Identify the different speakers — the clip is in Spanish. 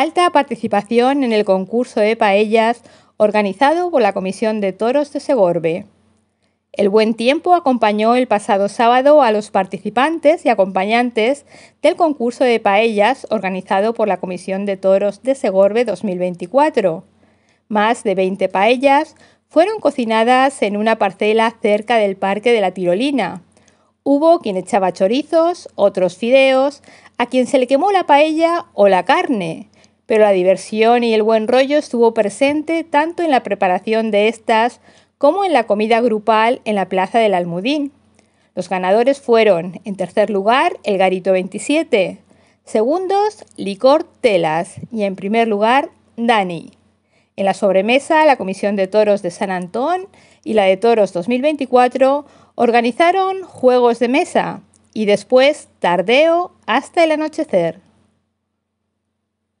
Speaker 1: alta participación en el concurso de paellas organizado por la Comisión de Toros de Segorbe. El buen tiempo acompañó el pasado sábado a los participantes y acompañantes del concurso de paellas organizado por la Comisión de Toros de Segorbe 2024. Más de 20 paellas fueron cocinadas en una parcela cerca del Parque de la Tirolina. Hubo quien echaba chorizos, otros fideos, a quien se le quemó la paella o la carne, pero la diversión y el buen rollo estuvo presente tanto en la preparación de estas como en la comida grupal en la Plaza del Almudín. Los ganadores fueron, en tercer lugar, el Garito 27, segundos, Licor Telas y en primer lugar, Dani. En la sobremesa, la Comisión de Toros de San Antón y la de Toros 2024 organizaron juegos de mesa y después tardeo hasta el anochecer.